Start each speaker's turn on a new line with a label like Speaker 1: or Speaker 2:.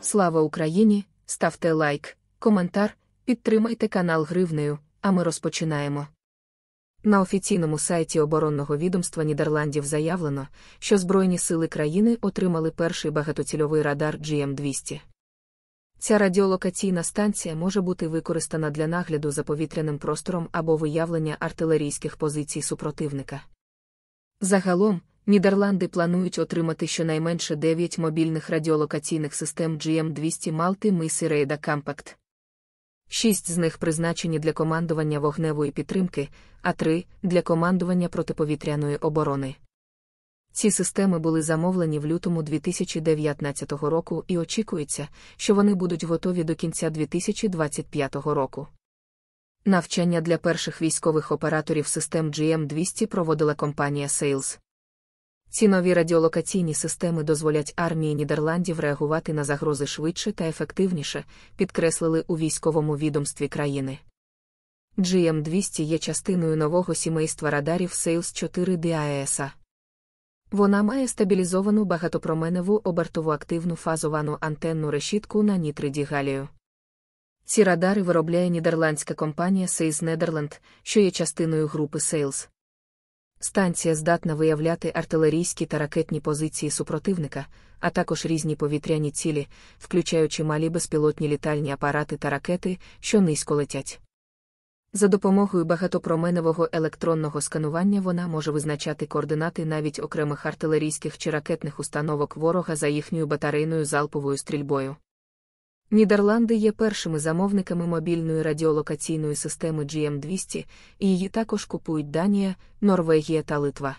Speaker 1: Слава Україні! Ставте лайк, коментар, підтримайте канал Гривнею, а ми розпочинаємо. На офіційному сайті оборонного відомства Нідерландів заявлено, що Збройні сили країни отримали перший багатоцільовий радар GM200. Ця радіолокаційна станція може бути використана для нагляду за повітряним простором або виявлення артилерійських позицій супротивника. Загалом, Нідерланди планують отримати щонайменше 9 мобільних радіолокаційних систем GM200 Малти Миси Рейда Compact. Шість з них призначені для командування вогневої підтримки, а три для командування протиповітряної оборони. Ці системи були замовлені в лютому 2019 року і очікується, що вони будуть готові до кінця 2025 року. Навчання для перших військових операторів систем GM200 проводила компанія Sales. Ці нові радіолокаційні системи дозволять армії Нідерландів реагувати на загрози швидше та ефективніше, підкреслили у військовому відомстві країни. GM200 є частиною нового сімейства радарів Sales 4 DAESA. Вона має стабілізовану багатопроменеву обертову активну фазовану антенну решітку на нітриді галію. Ці радари виробляє нідерландська компанія Sales Netherland, що є частиною групи Sales. Станція здатна виявляти артилерійські та ракетні позиції супротивника, а також різні повітряні цілі, включаючи малі безпілотні літальні апарати та ракети, що низько летять. За допомогою багатопроменевого електронного сканування вона може визначати координати навіть окремих артилерійських чи ракетних установок ворога за їхньою батарейною залповою стрільбою. Нідерланди є першими замовниками мобільної радіолокаційної системи GM200, і її також купують Данія, Норвегія та Литва.